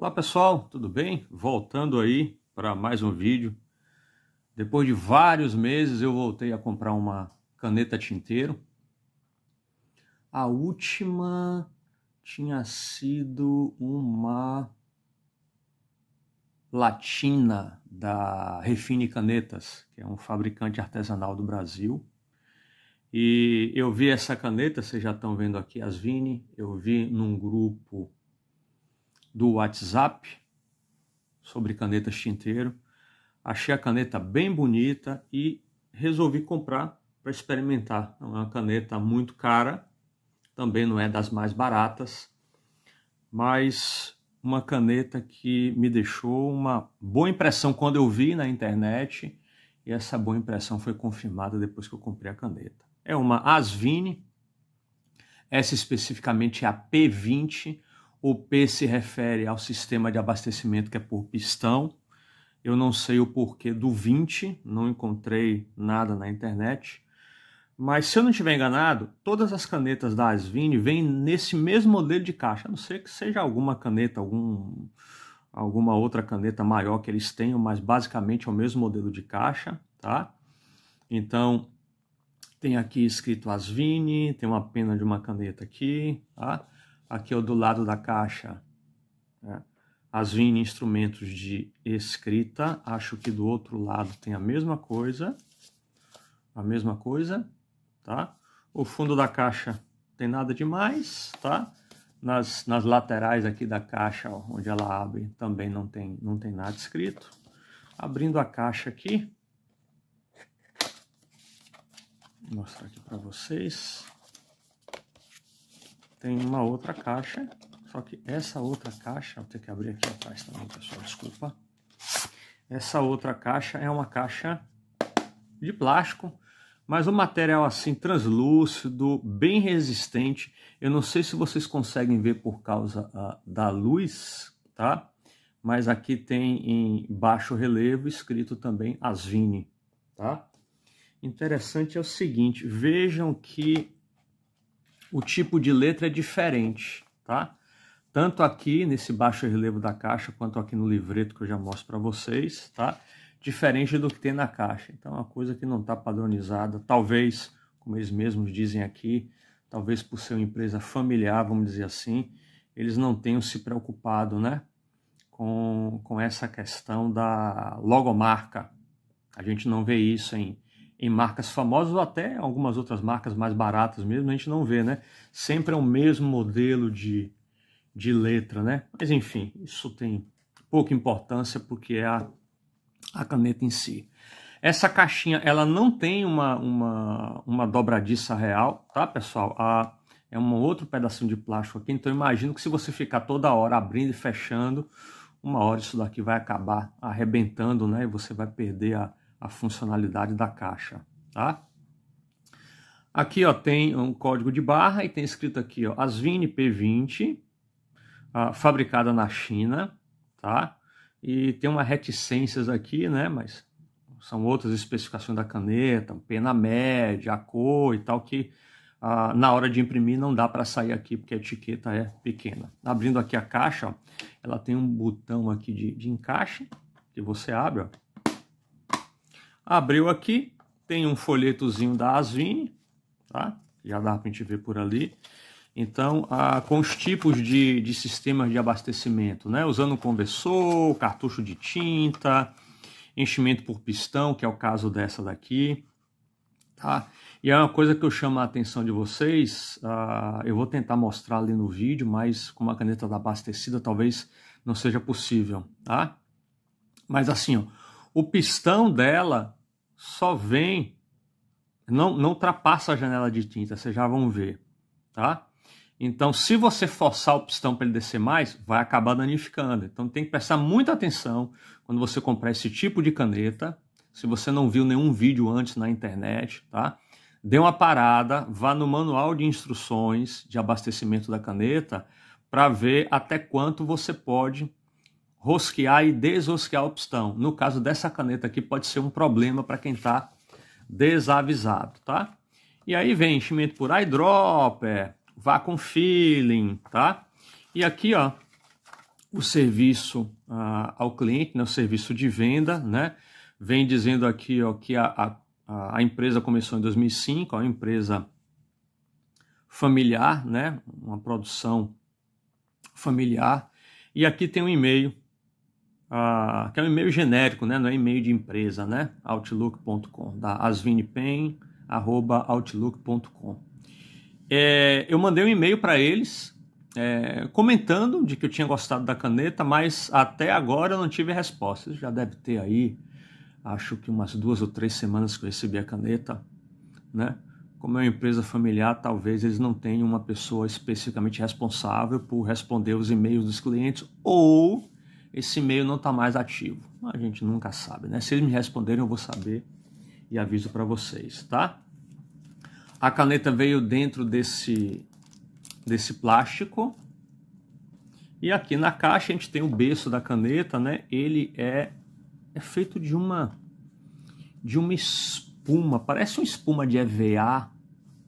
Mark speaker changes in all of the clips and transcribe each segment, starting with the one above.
Speaker 1: Olá pessoal, tudo bem? Voltando aí para mais um vídeo. Depois de vários meses eu voltei a comprar uma caneta tinteiro. A última tinha sido uma latina da Refine Canetas, que é um fabricante artesanal do Brasil. E eu vi essa caneta, vocês já estão vendo aqui as Vini, eu vi num grupo do WhatsApp sobre canetas tinteiro. Achei a caneta bem bonita e resolvi comprar para experimentar. é uma caneta muito cara, também não é das mais baratas, mas uma caneta que me deixou uma boa impressão quando eu vi na internet e essa boa impressão foi confirmada depois que eu comprei a caneta. É uma Asvini, essa especificamente é a P20, o P se refere ao sistema de abastecimento que é por pistão. Eu não sei o porquê do 20, não encontrei nada na internet. Mas se eu não estiver enganado, todas as canetas da Asvini vêm nesse mesmo modelo de caixa, a não ser que seja alguma caneta, algum, alguma outra caneta maior que eles tenham, mas basicamente é o mesmo modelo de caixa, tá? Então, tem aqui escrito Asvini, tem uma pena de uma caneta aqui, tá? aqui ó, é do lado da caixa, né? as Vini instrumentos de escrita, acho que do outro lado tem a mesma coisa, a mesma coisa, tá? O fundo da caixa tem nada demais, tá? Nas, nas laterais aqui da caixa, ó, onde ela abre, também não tem, não tem nada escrito. Abrindo a caixa aqui, vou mostrar aqui para vocês tem uma outra caixa, só que essa outra caixa, vou ter que abrir aqui atrás também, pessoal, desculpa. Essa outra caixa é uma caixa de plástico, mas um material assim translúcido, bem resistente. Eu não sei se vocês conseguem ver por causa uh, da luz, tá? Mas aqui tem em baixo relevo escrito também Asvini, tá? Interessante é o seguinte, vejam que o tipo de letra é diferente, tá? Tanto aqui nesse baixo relevo da caixa, quanto aqui no livreto que eu já mostro para vocês, tá? Diferente do que tem na caixa. Então, é uma coisa que não está padronizada. Talvez, como eles mesmos dizem aqui, talvez por ser uma empresa familiar, vamos dizer assim, eles não tenham se preocupado, né? Com, com essa questão da logomarca. A gente não vê isso em em marcas famosas ou até algumas outras marcas mais baratas mesmo, a gente não vê, né? Sempre é o mesmo modelo de, de letra, né? Mas enfim, isso tem pouca importância porque é a, a caneta em si. Essa caixinha, ela não tem uma, uma, uma dobradiça real, tá, pessoal? A, é um outro pedacinho de plástico aqui, então imagino que se você ficar toda hora abrindo e fechando, uma hora isso daqui vai acabar arrebentando, né? E você vai perder a, a funcionalidade da caixa, tá? Aqui ó, tem um código de barra e tem escrito aqui ó, Asvini P20, ah, fabricada na China, tá? E tem uma reticências aqui, né? Mas são outras especificações da caneta, pena média, a cor e tal, que ah, na hora de imprimir não dá para sair aqui porque a etiqueta é pequena. Abrindo aqui a caixa, ó, ela tem um botão aqui de, de encaixe que você abre, ó Abriu aqui, tem um folhetozinho da Asvine, tá? Já dá para a gente ver por ali. Então, ah, com os tipos de, de sistemas de abastecimento, né? Usando conversor, cartucho de tinta, enchimento por pistão, que é o caso dessa daqui, tá? E é uma coisa que eu chamo a atenção de vocês, ah, eu vou tentar mostrar ali no vídeo, mas com uma caneta da abastecida, talvez não seja possível, tá? Mas assim, ó, o pistão dela só vem, não, não ultrapassa a janela de tinta, vocês já vão ver, tá? Então, se você forçar o pistão para ele descer mais, vai acabar danificando. Então, tem que prestar muita atenção quando você comprar esse tipo de caneta. Se você não viu nenhum vídeo antes na internet, tá? Dê uma parada, vá no manual de instruções de abastecimento da caneta para ver até quanto você pode rosquear e desrosquear o pistão. No caso dessa caneta aqui, pode ser um problema para quem está desavisado, tá? E aí vem enchimento por eyedropper, vá com feeling, tá? E aqui, ó, o serviço ah, ao cliente, né, o serviço de venda, né? Vem dizendo aqui, ó, que a, a, a empresa começou em 2005, ó, é uma empresa familiar, né? Uma produção familiar. E aqui tem um e-mail que é um e-mail genérico, né? não é e-mail de empresa, né? outlook.com, da asvinepen.outlook.com. É, eu mandei um e-mail para eles é, comentando de que eu tinha gostado da caneta, mas até agora eu não tive resposta. Já deve ter aí, acho que umas duas ou três semanas que eu recebi a caneta, né? Como é uma empresa familiar, talvez eles não tenham uma pessoa especificamente responsável por responder os e-mails dos clientes ou esse e-mail não está mais ativo. A gente nunca sabe, né? Se eles me responderem, eu vou saber e aviso para vocês, tá? A caneta veio dentro desse, desse plástico. E aqui na caixa a gente tem o berço da caneta, né? Ele é, é feito de uma de uma espuma, parece uma espuma de EVA,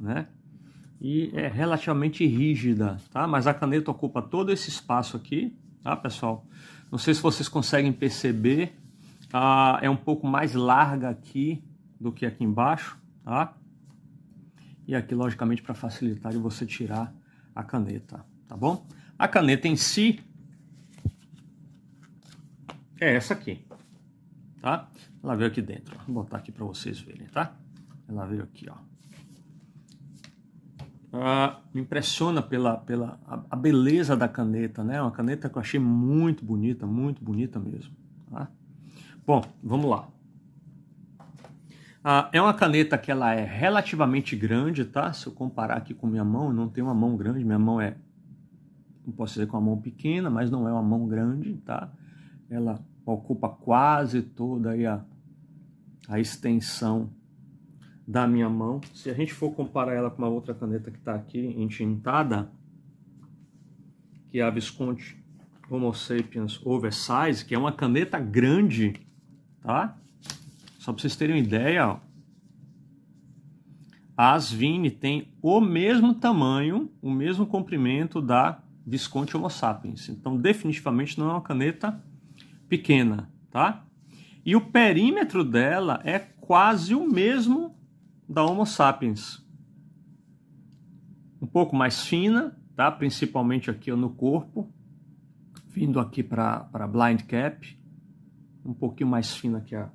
Speaker 1: né? E é relativamente rígida, tá? Mas a caneta ocupa todo esse espaço aqui, tá, pessoal? Não sei se vocês conseguem perceber, ah, é um pouco mais larga aqui do que aqui embaixo, tá? E aqui, logicamente, para facilitar de você tirar a caneta, tá bom? A caneta em si é essa aqui, tá? Ela veio aqui dentro, vou botar aqui para vocês verem, tá? Ela veio aqui, ó. Ah, me impressiona pela, pela a, a, beleza da caneta, né? Uma caneta que eu achei muito bonita, muito bonita mesmo. Tá? Bom, vamos lá. Ah, é uma caneta que ela é relativamente grande, tá? Se eu comparar aqui com minha mão, eu não tenho uma mão grande, minha mão é, não posso dizer com é uma mão pequena, mas não é uma mão grande, tá? Ela ocupa quase toda a, a extensão da minha mão. Se a gente for comparar ela com uma outra caneta que está aqui entintada, que é a Visconti Homo Sapiens Oversize, que é uma caneta grande, tá? Só para vocês terem uma ideia, ó. a Asvini tem o mesmo tamanho, o mesmo comprimento da Visconti Homo Sapiens. Então, definitivamente não é uma caneta pequena, tá? E o perímetro dela é quase o mesmo da Homo sapiens. Um pouco mais fina, tá? principalmente aqui no corpo, vindo aqui para a blind cap, um pouquinho mais fina que a,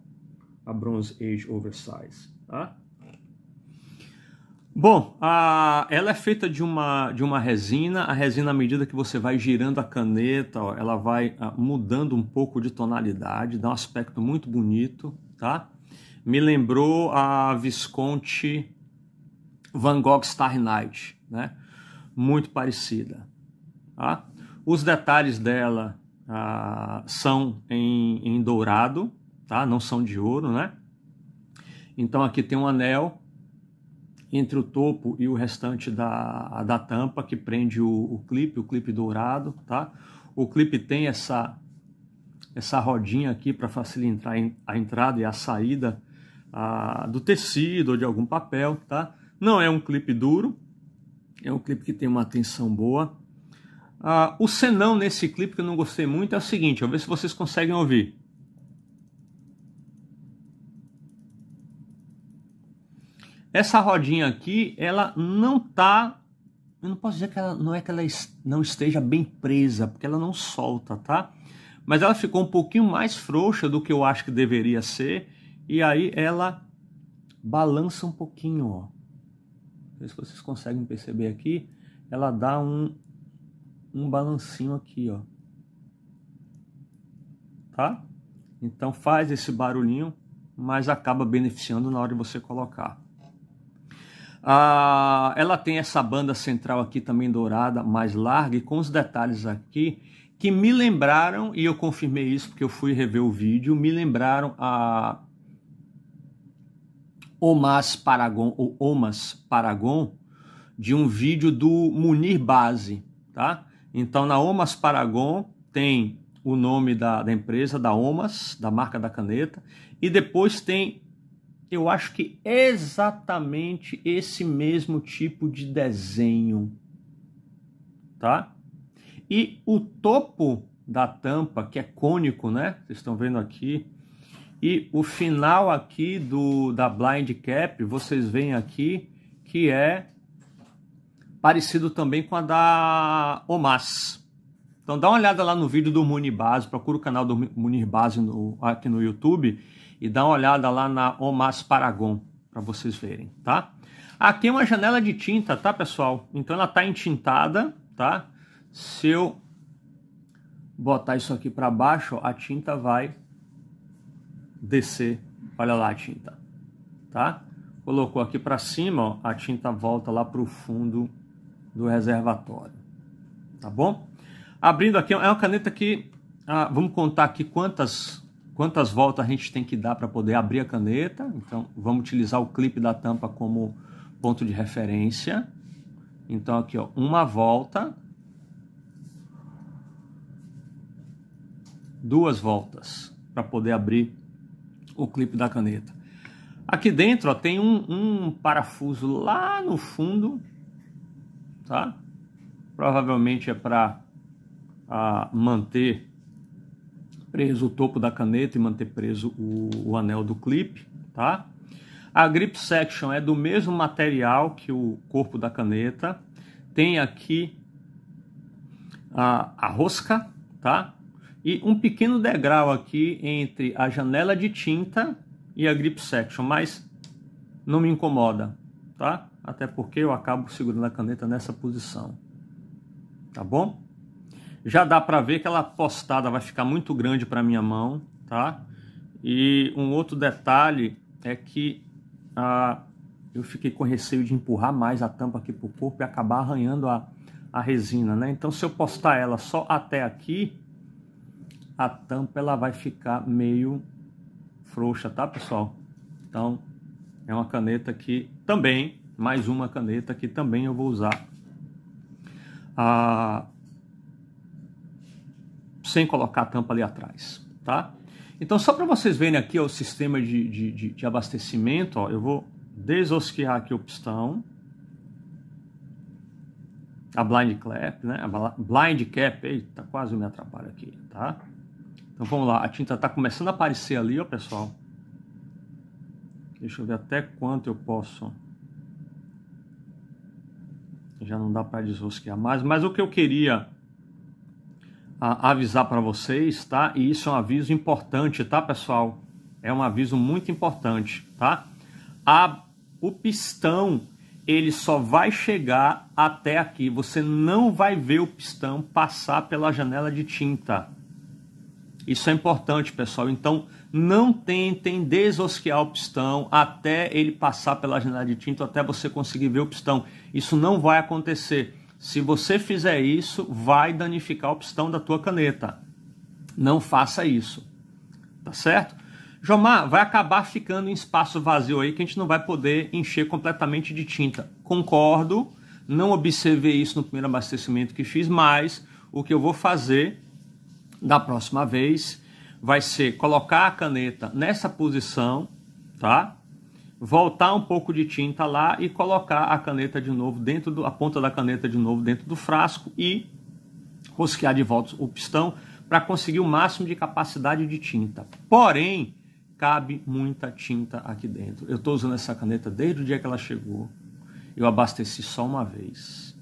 Speaker 1: a Bronze Age Oversize. Tá? Bom, a, ela é feita de uma, de uma resina. A resina, à medida que você vai girando a caneta, ó, ela vai a, ah, mudando um pouco de tonalidade, dá um aspecto muito bonito, tá? me lembrou a Visconti Van Gogh Starry Night, né? Muito parecida. Tá? Os detalhes dela ah, são em, em dourado, tá? Não são de ouro, né? Então aqui tem um anel entre o topo e o restante da, da tampa que prende o, o clipe, o clipe dourado, tá? O clipe tem essa essa rodinha aqui para facilitar a entrada e a saída do tecido ou de algum papel, tá? Não é um clipe duro, é um clipe que tem uma tensão boa. Ah, o senão nesse clipe que eu não gostei muito é o seguinte, eu vou ver se vocês conseguem ouvir. Essa rodinha aqui, ela não tá, eu não posso dizer que ela não é que ela não esteja bem presa, porque ela não solta, tá? Mas ela ficou um pouquinho mais frouxa do que eu acho que deveria ser e aí ela balança um pouquinho, ó. Não sei se vocês conseguem perceber aqui, ela dá um, um balancinho aqui, ó. Tá? Então faz esse barulhinho, mas acaba beneficiando na hora de você colocar. Ah, ela tem essa banda central aqui também dourada, mais larga, e com os detalhes aqui que me lembraram, e eu confirmei isso porque eu fui rever o vídeo, me lembraram a Omas Paragon ou Omas Paragon de um vídeo do Munir Base, tá? Então na Omas Paragon tem o nome da, da empresa, da Omas, da marca da caneta, e depois tem, eu acho que exatamente esse mesmo tipo de desenho, tá? E o topo da tampa, que é cônico, né? Vocês estão vendo aqui, e o final aqui do da blind cap, vocês veem aqui que é parecido também com a da Omas. Então dá uma olhada lá no vídeo do Munir Base, procura o canal do Munir Base no, aqui no YouTube e dá uma olhada lá na Omas Paragon para vocês verem, tá? Aqui é uma janela de tinta, tá, pessoal? Então ela tá entintada, tá? Se eu botar isso aqui para baixo, a tinta vai descer, olha lá a tinta, tá? Colocou aqui para cima, ó, a tinta volta lá para o fundo do reservatório, tá bom? Abrindo aqui, é uma caneta que, ah, vamos contar aqui quantas, quantas voltas a gente tem que dar para poder abrir a caneta, então vamos utilizar o clipe da tampa como ponto de referência, então aqui ó, uma volta, duas voltas para poder abrir o clipe da caneta. Aqui dentro ó, tem um, um parafuso lá no fundo, tá? Provavelmente é para ah, manter preso o topo da caneta e manter preso o, o, anel do clipe, tá? A grip section é do mesmo material que o corpo da caneta. Tem aqui a, a rosca, tá? e um pequeno degrau aqui entre a janela de tinta e a grip section, mas não me incomoda, tá? Até porque eu acabo segurando a caneta nessa posição, tá bom? Já dá para ver que ela postada vai ficar muito grande para minha mão, tá? E um outro detalhe é que ah, eu fiquei com receio de empurrar mais a tampa aqui pro corpo e acabar arranhando a, a resina, né? Então se eu postar ela só até aqui, a tampa ela vai ficar meio frouxa, tá pessoal? Então é uma caneta que também, mais uma caneta que também eu vou usar a... sem colocar a tampa ali atrás, tá? Então só para vocês verem aqui ó, o sistema de, de, de, de abastecimento, ó, eu vou desosquear aqui o pistão, a blind clap, né? A blind cap, eita, quase me atrapalha aqui, tá? Então vamos lá, a tinta está começando a aparecer ali, ó pessoal. Deixa eu ver até quanto eu posso. Já não dá para desrosquear mais, mas o que eu queria avisar para vocês, tá? E isso é um aviso importante, tá pessoal? É um aviso muito importante, tá? A, o pistão, ele só vai chegar até aqui. Você não vai ver o pistão passar pela janela de tinta, isso é importante, pessoal. Então, não tentem desosquear o pistão até ele passar pela janela de tinta, até você conseguir ver o pistão. Isso não vai acontecer. Se você fizer isso, vai danificar o pistão da tua caneta. Não faça isso. Tá certo? Jomar, vai acabar ficando em espaço vazio aí que a gente não vai poder encher completamente de tinta. Concordo, não observei isso no primeiro abastecimento que fiz, mas o que eu vou fazer da próxima vez vai ser colocar a caneta nessa posição, tá? Voltar um pouco de tinta lá e colocar a caneta de novo dentro do, ponta da caneta de novo dentro do frasco e rosquear de volta o pistão para conseguir o máximo de capacidade de tinta. Porém, cabe muita tinta aqui dentro. Eu estou usando essa caneta desde o dia que ela chegou. Eu abasteci só uma vez.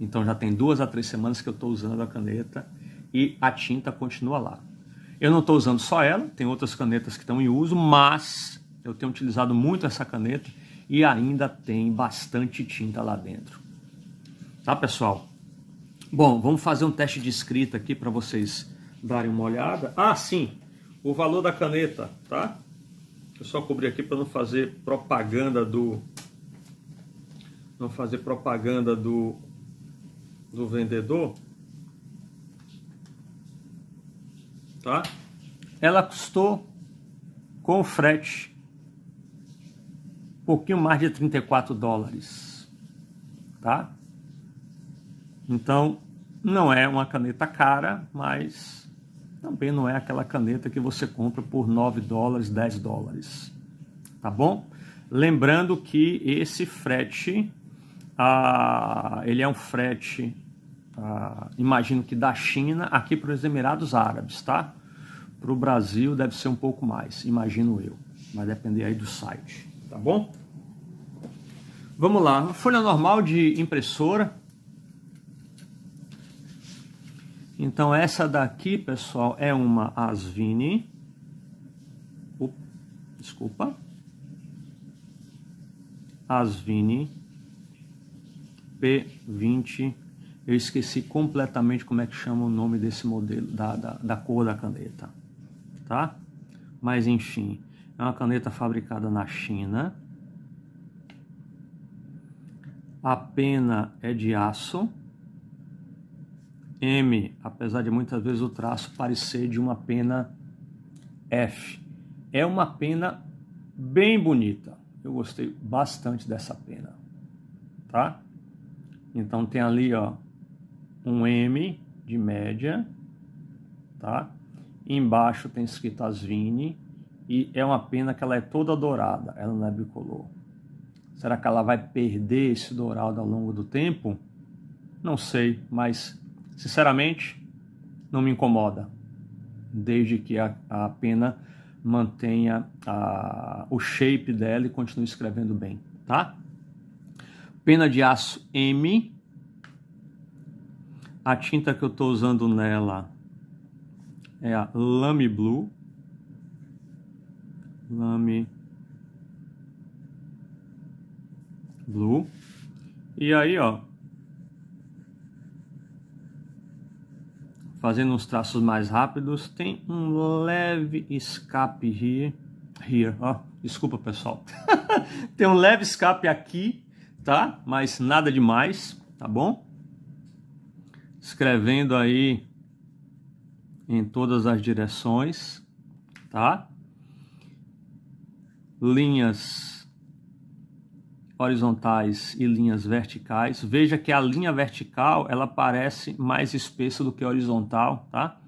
Speaker 1: Então já tem duas a três semanas que eu estou usando a caneta e a tinta continua lá. Eu não estou usando só ela, tem outras canetas que estão em uso, mas eu tenho utilizado muito essa caneta e ainda tem bastante tinta lá dentro. Tá, pessoal? Bom, vamos fazer um teste de escrita aqui para vocês darem uma olhada. Ah, sim, o valor da caneta, tá? Eu só cobri aqui para não fazer propaganda do não fazer propaganda do do vendedor. tá? Ela custou com frete um pouquinho mais de 34 dólares, tá? Então, não é uma caneta cara, mas também não é aquela caneta que você compra por 9 dólares, 10 dólares, tá bom? Lembrando que esse frete, ah, ele é um frete, ah, imagino que da China, aqui para os Emirados Árabes, tá? Para o Brasil deve ser um pouco mais, imagino eu. Vai depender aí do site, tá bom? Vamos lá, folha normal de impressora. Então essa daqui, pessoal, é uma Asvini. Opa, desculpa. Asvini P20. Eu esqueci completamente como é que chama o nome desse modelo, da, da, da cor da caneta tá? Mas enfim, é uma caneta fabricada na China. A pena é de aço. M, apesar de muitas vezes o traço parecer de uma pena F. É uma pena bem bonita. Eu gostei bastante dessa pena, tá? Então tem ali, ó, um M de média, tá? Embaixo tem escrito Asvini e é uma pena que ela é toda dourada, ela não é bicolor. Será que ela vai perder esse dourado ao longo do tempo? Não sei, mas sinceramente não me incomoda, desde que a, a pena mantenha a, o shape dela e continue escrevendo bem, tá? Pena de aço M. A tinta que eu estou usando nela é a Lame Blue. Lame Blue. E aí, ó. Fazendo uns traços mais rápidos, tem um leve escape here. Here, ó. Desculpa, pessoal. tem um leve escape aqui, tá? Mas nada demais, tá bom? Escrevendo aí em todas as direções, tá? Linhas horizontais e linhas verticais. Veja que a linha vertical, ela parece mais espessa do que a horizontal, tá?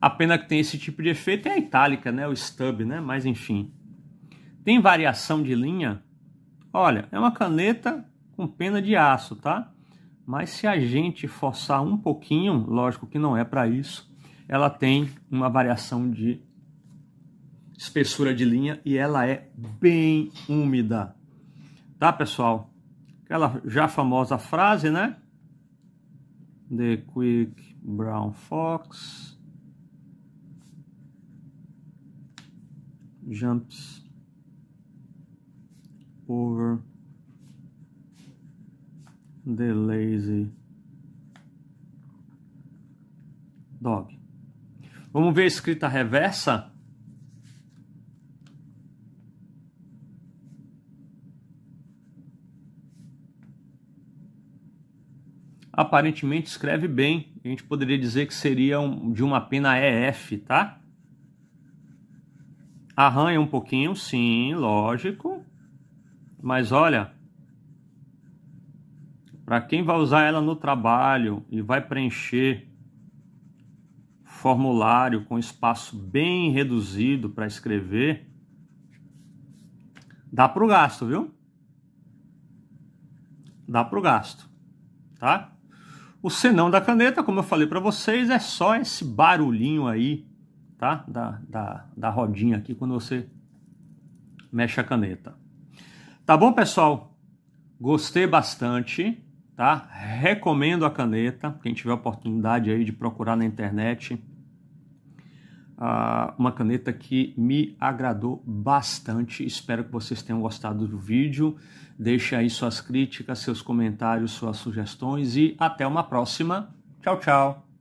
Speaker 1: A pena que tem esse tipo de efeito é a itálica, né? O stub, né? Mas enfim. Tem variação de linha? Olha, é uma caneta com pena de aço, tá? Mas se a gente forçar um pouquinho, lógico que não é para isso, ela tem uma variação de espessura de linha e ela é bem úmida. Tá, pessoal? Aquela já famosa frase, né? The Quick Brown Fox jumps over the lazy dog. Vamos ver a escrita reversa? Aparentemente escreve bem. A gente poderia dizer que seria um, de uma pena EF, tá? Arranha um pouquinho, sim, lógico. Mas olha, para quem vai usar ela no trabalho e vai preencher formulário com espaço bem reduzido para escrever, dá para o gasto, viu? Dá para o gasto, tá? O senão da caneta, como eu falei para vocês, é só esse barulhinho aí, tá? Da, da, da rodinha aqui quando você mexe a caneta. Tá bom, pessoal? Gostei bastante, tá? Recomendo a caneta, quem tiver oportunidade aí de procurar na internet ah, uma caneta que me agradou bastante. Espero que vocês tenham gostado do vídeo. Deixe aí suas críticas, seus comentários, suas sugestões e até uma próxima. Tchau, tchau!